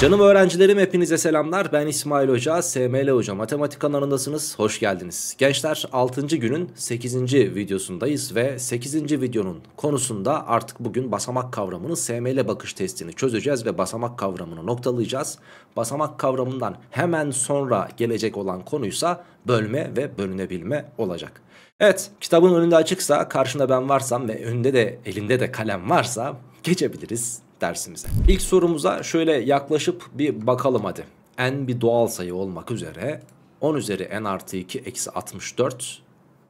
Canım öğrencilerim hepinize selamlar. Ben İsmail Hoca, SML Hoca Matematik kanalındasınız. Hoş geldiniz. Gençler 6. günün 8. videosundayız ve 8. videonun konusunda artık bugün basamak kavramını SML bakış testini çözeceğiz ve basamak kavramını noktalayacağız. Basamak kavramından hemen sonra gelecek olan konuysa bölme ve bölünebilme olacak. Evet kitabın önünde açıksa karşında ben varsam ve önünde de elinde de kalem varsa geçebiliriz dersimize. İlk sorumuza şöyle yaklaşıp bir bakalım hadi. n bir doğal sayı olmak üzere 10 üzeri n artı 2 eksi 64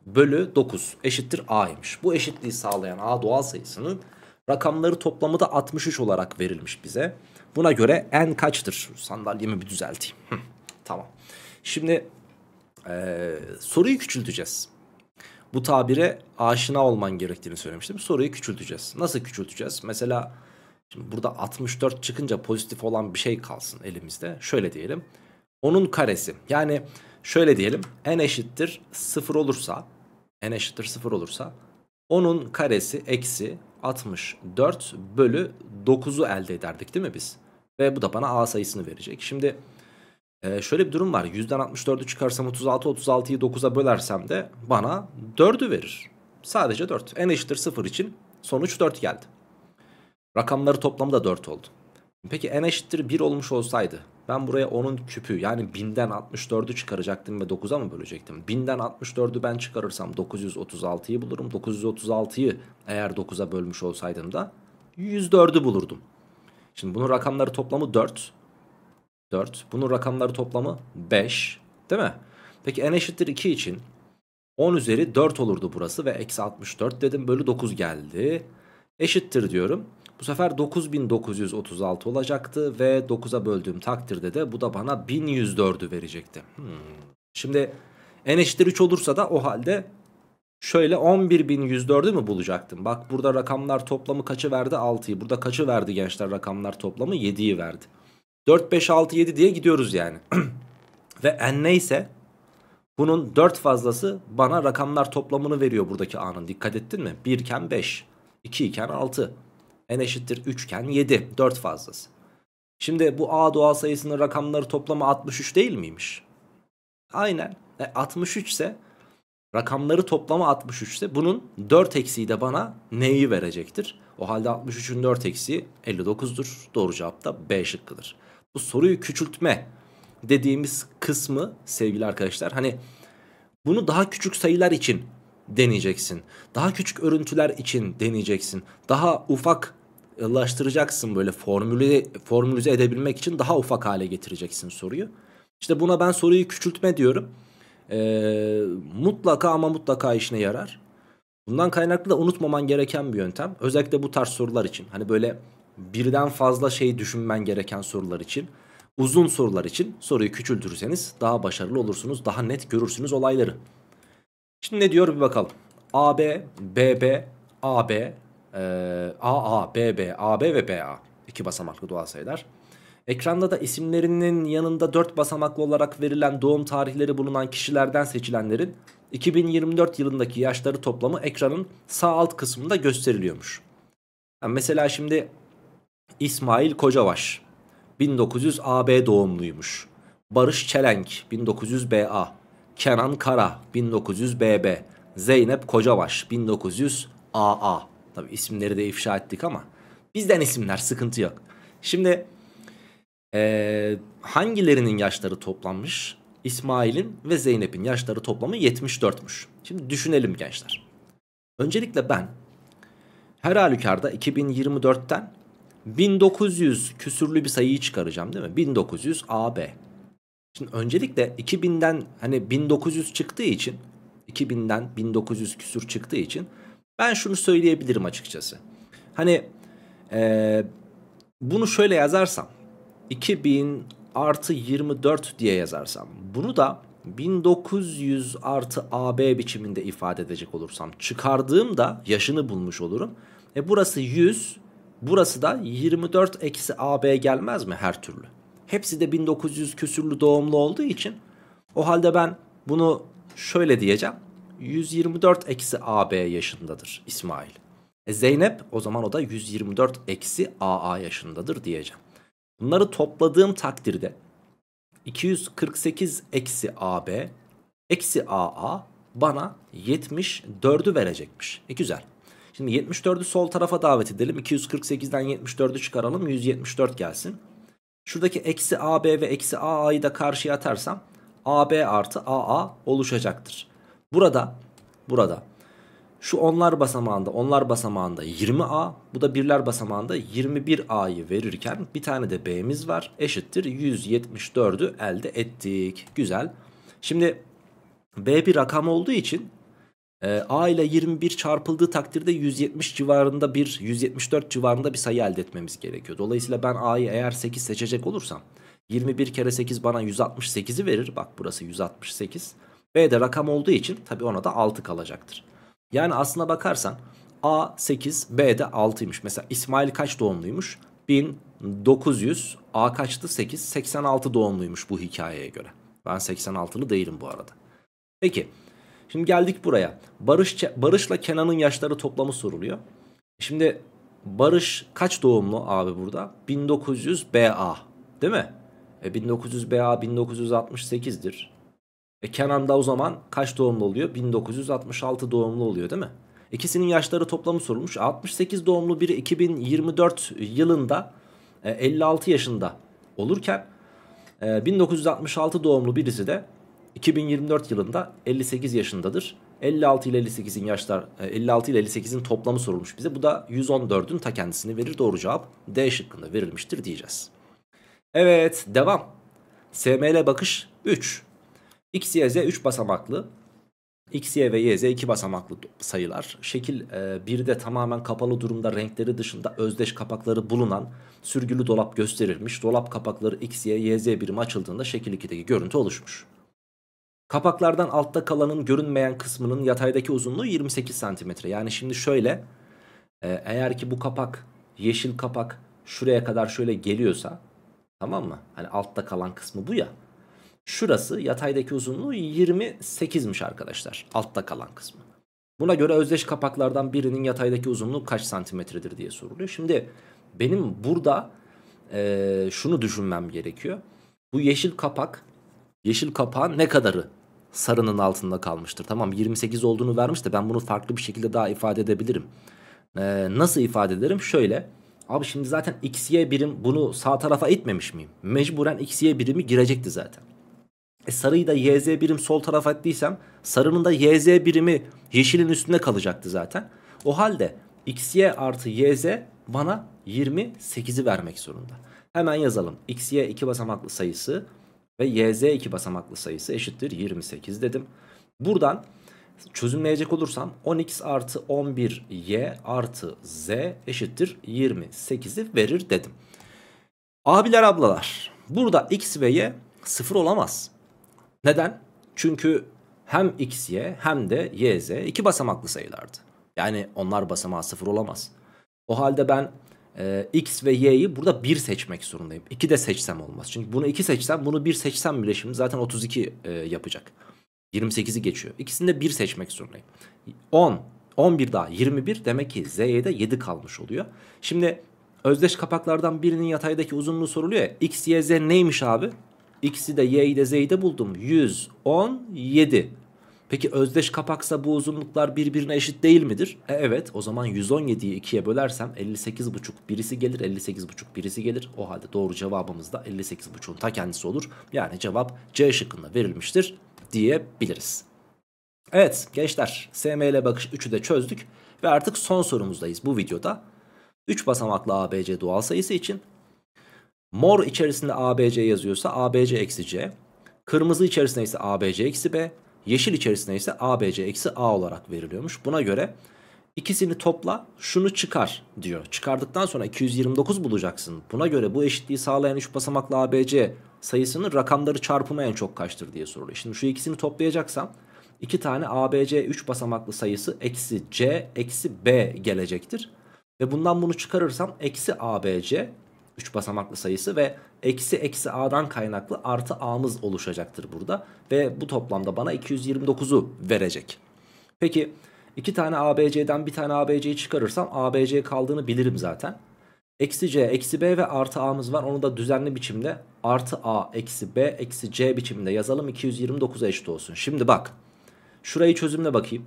bölü 9 eşittir a'ymış. Bu eşitliği sağlayan a doğal sayısının rakamları toplamı da 63 olarak verilmiş bize. Buna göre n kaçtır? Sandalyemi bir düzelteyim. Hı, tamam. Şimdi ee, soruyu küçülteceğiz. Bu tabire aşina olman gerektiğini söylemiştim. Soruyu küçülteceğiz. Nasıl küçülteceğiz? Mesela Şimdi burada 64 çıkınca pozitif olan bir şey kalsın elimizde. Şöyle diyelim. Onun karesi. Yani şöyle diyelim. N eşittir 0 olursa. N eşittir 0 olursa. Onun karesi eksi 64 bölü 9'u elde ederdik değil mi biz? Ve bu da bana A sayısını verecek. Şimdi e, şöyle bir durum var. 100'den 64'ü çıkarsam 36, 36'yı 9'a bölersem de bana 4'ü verir. Sadece 4. N eşittir 0 için sonuç 4 geldi. Rakamları toplamı da 4 oldu. Peki n eşittir 1 olmuş olsaydı ben buraya 10'un küpü yani 1000'den 64'ü çıkaracaktım ve 9'a mı bölecektim? 1000'den 64'ü ben çıkarırsam 936'yı bulurum. 936'yı eğer 9'a bölmüş olsaydım da 104'ü bulurdum. Şimdi bunun rakamları toplamı 4. 4. Bunun rakamları toplamı 5. Değil mi? Peki n eşittir 2 için 10 üzeri 4 olurdu burası ve eksi 64 dedim bölü 9 geldi. Eşittir diyorum. Bu sefer 9936 olacaktı ve 9'a böldüğüm takdirde de bu da bana 1104'ü verecekti. Hmm. Şimdi n eşittir 3 olursa da o halde şöyle 11104'ü mü bulacaktım? Bak burada rakamlar toplamı kaçı verdi? 6'yı. Burada kaçı verdi gençler rakamlar toplamı? 7'yi verdi. 4, 5, 6, 7 diye gidiyoruz yani. ve n neyse bunun 4 fazlası bana rakamlar toplamını veriyor buradaki a'nın. Dikkat ettin mi? 1 iken 5, 2 iken 6, n eşittir 3 iken 7 4 fazlası. Şimdi bu a doğal sayısının rakamları toplamı 63 değil miymiş? Aynen. E, 63 ise rakamları toplamı 63 ise bunun 4 eksiği de bana neyi verecektir? O halde 63'ün 4 eksiği 59'dur. Doğru cevap da B şıkkıdır. Bu soruyu küçültme dediğimiz kısmı sevgili arkadaşlar hani bunu daha küçük sayılar için deneyeceksin. Daha küçük örüntüler için deneyeceksin. Daha ufak ulaştıracaksın böyle formüle, formülize edebilmek için daha ufak hale getireceksin soruyu. İşte buna ben soruyu küçültme diyorum. Ee, mutlaka ama mutlaka işine yarar. Bundan kaynaklı da unutmaman gereken bir yöntem. Özellikle bu tarz sorular için. Hani böyle birden fazla şey düşünmen gereken sorular için. Uzun sorular için soruyu küçültürseniz daha başarılı olursunuz. Daha net görürsünüz olayları. Şimdi ne diyor bir bakalım. AB, BB, AB, e, AA, BB, AB ve BA. iki basamaklı doğal sayılar. Ekranda da isimlerinin yanında 4 basamaklı olarak verilen doğum tarihleri bulunan kişilerden seçilenlerin 2024 yılındaki yaşları toplamı ekranın sağ alt kısmında gösteriliyormuş. Yani mesela şimdi İsmail Kocavaş 1900 AB doğumluymuş. Barış Çelenk 1900 BA. Kenan Kara 1900 BB, Zeynep Kocabaş 1900 AA. Tabi isimleri de ifşa ettik ama bizden isimler sıkıntı yok. Şimdi ee, hangilerinin yaşları toplanmış? İsmail'in ve Zeynep'in yaşları toplamı 74'müş. Şimdi düşünelim gençler. Öncelikle ben her halükarda 2024'ten 1900 küsürlü bir sayıyı çıkaracağım değil mi? 1900 AB. Şimdi öncelikle 2000'den hani 1900 çıktığı için 2000'den 1900 küsur çıktığı için ben şunu söyleyebilirim açıkçası. Hani e, bunu şöyle yazarsam 2000 artı 24 diye yazarsam bunu da 1900 artı AB biçiminde ifade edecek olursam çıkardığımda yaşını bulmuş olurum. E burası 100 burası da 24 eksi AB gelmez mi her türlü? Hepsi de 1900 küsürlü doğumlu olduğu için o halde ben bunu şöyle diyeceğim. 124 eksi AB yaşındadır İsmail. E Zeynep o zaman o da 124 eksi AA yaşındadır diyeceğim. Bunları topladığım takdirde 248 eksi AB eksi AA bana 74'ü verecekmiş. E güzel. Şimdi 74'ü sol tarafa davet edelim. 248'den 74'ü çıkaralım. 174 gelsin. Şuradaki eksi AB ve eksi AA'yı da karşıya atarsam AB artı AA oluşacaktır. Burada, burada şu onlar basamağında, onlar basamağında 20A, bu da birler basamağında 21A'yı verirken bir tane de B'miz var. Eşittir 174'ü elde ettik. Güzel. Şimdi B bir rakam olduğu için ee, A ile 21 çarpıldığı takdirde 170 civarında bir 174 civarında bir sayı elde etmemiz gerekiyor. Dolayısıyla ben A'yı eğer 8 seçecek olursam 21 kere 8 bana 168'i verir. Bak burası 168. B de rakam olduğu için tabi ona da 6 kalacaktır. Yani aslına bakarsan A 8 B de 6'ymış. Mesela İsmail kaç doğumluymuş? 1900 A kaçtı 8 86 doğumluymuş bu hikayeye göre. Ben 86'lı değilim bu arada. Peki Şimdi geldik buraya. Barış Barış'la Kenan'ın yaşları toplamı soruluyor. Şimdi Barış kaç doğumlu abi burada? 1900 BA değil mi? E 1900 BA 1968'dir. E Kenan da o zaman kaç doğumlu oluyor? 1966 doğumlu oluyor değil mi? İkisinin yaşları toplamı sorulmuş. 68 doğumlu biri 2024 yılında 56 e, yaşında olurken 1966 e, doğumlu birisi de 2024 yılında 58 yaşındadır. 56 ile 58'in yaşlar 56 e, ile 58'in toplamı sorulmuş bize. Bu da 114'ün ta kendisini verir. Doğru cevap D şıkkında verilmiştir diyeceğiz. Evet, devam. SML bakış 3. X, Y, Z 3 basamaklı. X, Y ve Y, Z 2 basamaklı sayılar. Şekil 1'de e, tamamen kapalı durumda renkleri dışında özdeş kapakları bulunan sürgülü dolap gösterilmiş. Dolap kapakları X, Y, Y, Z birimi açıldığında şekil 2'deki görüntü oluşmuş. Kapaklardan altta kalanın görünmeyen kısmının yataydaki uzunluğu 28 cm. Yani şimdi şöyle e, eğer ki bu kapak yeşil kapak şuraya kadar şöyle geliyorsa tamam mı? Hani altta kalan kısmı bu ya. Şurası yataydaki uzunluğu 28'miş arkadaşlar. Altta kalan kısmı. Buna göre özdeş kapaklardan birinin yataydaki uzunluğu kaç santimetredir diye soruluyor. Şimdi benim burada e, şunu düşünmem gerekiyor. Bu yeşil kapak, yeşil kapağın ne kadarı sarının altında kalmıştır. Tamam 28 olduğunu vermiş de ben bunu farklı bir şekilde daha ifade edebilirim. Ee, nasıl ifade ederim? Şöyle. Abi şimdi zaten x y birim bunu sağ tarafa itmemiş miyim? Mecburen x y birimi girecekti zaten. E sarıyı da yz birim sol tarafa ettiysem sarının da yz birimi yeşilin üstünde kalacaktı zaten. O halde xy artı yz bana 28'i vermek zorunda. Hemen yazalım. xy 2 basamaklı sayısı ve YZ iki basamaklı sayısı eşittir 28 dedim. Buradan çözümleyecek olursam 10x artı 11y artı z eşittir 28'i verir dedim. Abiler ablalar burada x ve y sıfır olamaz. Neden? Çünkü hem xy hem de yz iki basamaklı sayılardı. Yani onlar basamağı sıfır olamaz. O halde ben e, X ve Y'yi burada 1 seçmek zorundayım. 2 de seçsem olmaz. Çünkü bunu 2 seçsem bunu 1 seçsem bile şimdi zaten 32 e, yapacak. 28'i geçiyor. İkisini de 1 seçmek zorundayım. 10, 11 daha 21 demek ki Z'ye de 7 kalmış oluyor. Şimdi özdeş kapaklardan birinin yataydaki uzunluğu soruluyor ya. X, Y, Z neymiş abi? X'i de Y'yi de Z'yi de buldum. 117. Peki özdeş kapaksa bu uzunluklar birbirine eşit değil midir? E evet o zaman 117'yi 2'ye bölersem 58,5 birisi gelir 58,5 birisi gelir. O halde doğru cevabımız da 58,5'un ta kendisi olur. Yani cevap C şıkkında verilmiştir diyebiliriz. Evet gençler SML bakış 3'ü de çözdük ve artık son sorumuzdayız bu videoda. 3 basamaklı ABC doğal sayısı için mor içerisinde ABC yazıyorsa ABC eksi C, kırmızı içerisinde ise ABC eksi B, Yeşil içerisinde ise ABC eksi A olarak veriliyormuş. Buna göre ikisini topla şunu çıkar diyor. Çıkardıktan sonra 229 bulacaksın. Buna göre bu eşitliği sağlayan 3 basamaklı ABC sayısının rakamları çarpımı en çok kaçtır diye soruluyor. Şimdi şu ikisini toplayacaksam 2 tane ABC 3 basamaklı sayısı eksi C eksi B gelecektir. Ve bundan bunu çıkarırsam eksi ABC 3 basamaklı sayısı ve eksi eksi a'dan kaynaklı artı a'mız oluşacaktır burada. Ve bu toplamda bana 229'u verecek. Peki iki tane abc'den bir tane abc'yi çıkarırsam abc kaldığını bilirim zaten. Eksi c, eksi b ve artı a'mız var. Onu da düzenli biçimde artı a, eksi b, eksi c biçiminde yazalım. 229'a eşit olsun. Şimdi bak. Şurayı çözümle bakayım.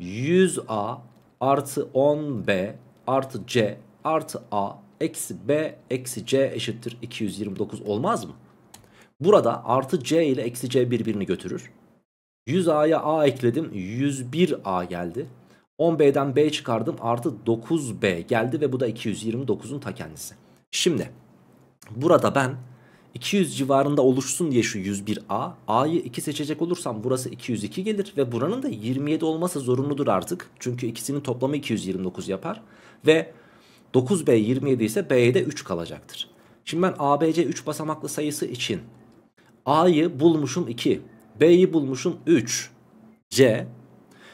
100a artı 10b artı c artı a eksi b eksi c eşittir 229 olmaz mı? Burada artı c ile eksi c birbirini götürür. 100a'ya a ekledim 101a geldi. 10b'den b çıkardım artı 9b geldi ve bu da 229'un ta kendisi. Şimdi burada ben 200 civarında oluşsun diye şu 101a a'yı 2 seçecek olursam burası 202 gelir ve buranın da 27 olması zorunludur artık. Çünkü ikisinin toplamı 229 yapar ve 9B 27 ise b'de 3 kalacaktır. Şimdi ben ABC 3 basamaklı sayısı için A'yı bulmuşum 2. B'yi bulmuşum 3. C.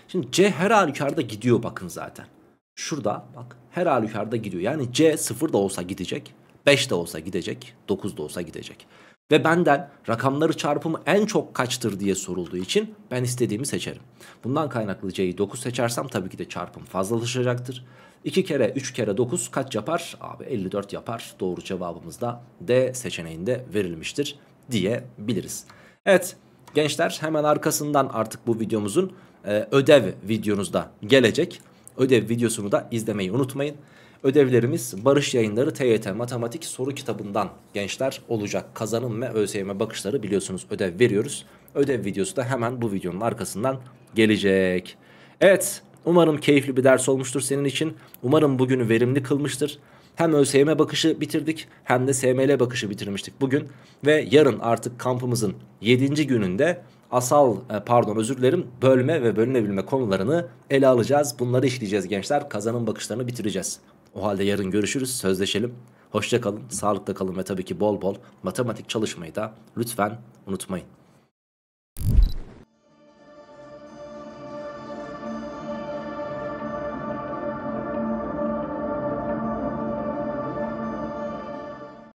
Şimdi C her halükarda gidiyor bakın zaten. Şurada bak her halükarda gidiyor. Yani C 0 da olsa gidecek. 5 de olsa gidecek. 9 da olsa gidecek. Ve benden rakamları çarpımı en çok kaçtır diye sorulduğu için ben istediğimi seçerim. Bundan kaynaklı C'yi 9 seçersem tabii ki de çarpım fazlalaşacaktır. 2 kere 3 kere 9 kaç yapar? Abi 54 yapar. Doğru cevabımız da D seçeneğinde verilmiştir diyebiliriz. Evet gençler hemen arkasından artık bu videomuzun e, ödev videonuzda gelecek. Ödev videosunu da izlemeyi unutmayın. Ödevlerimiz Barış Yayınları TYT Matematik Soru Kitabı'ndan gençler olacak. Kazanım ve ÖSYM bakışları biliyorsunuz ödev veriyoruz. Ödev videosu da hemen bu videonun arkasından gelecek. Evet umarım keyifli bir ders olmuştur senin için. Umarım bugünü verimli kılmıştır. Hem ÖSYM bakışı bitirdik hem de SML bakışı bitirmiştik bugün. Ve yarın artık kampımızın 7. gününde asal e, pardon özür dilerim bölme ve bölünebilme konularını ele alacağız. Bunları işleyeceğiz gençler. Kazanım bakışlarını bitireceğiz. O halde yarın görüşürüz, sözleşelim. Hoşça kalın, sağlıkla kalın ve tabii ki bol bol matematik çalışmayı da lütfen unutmayın.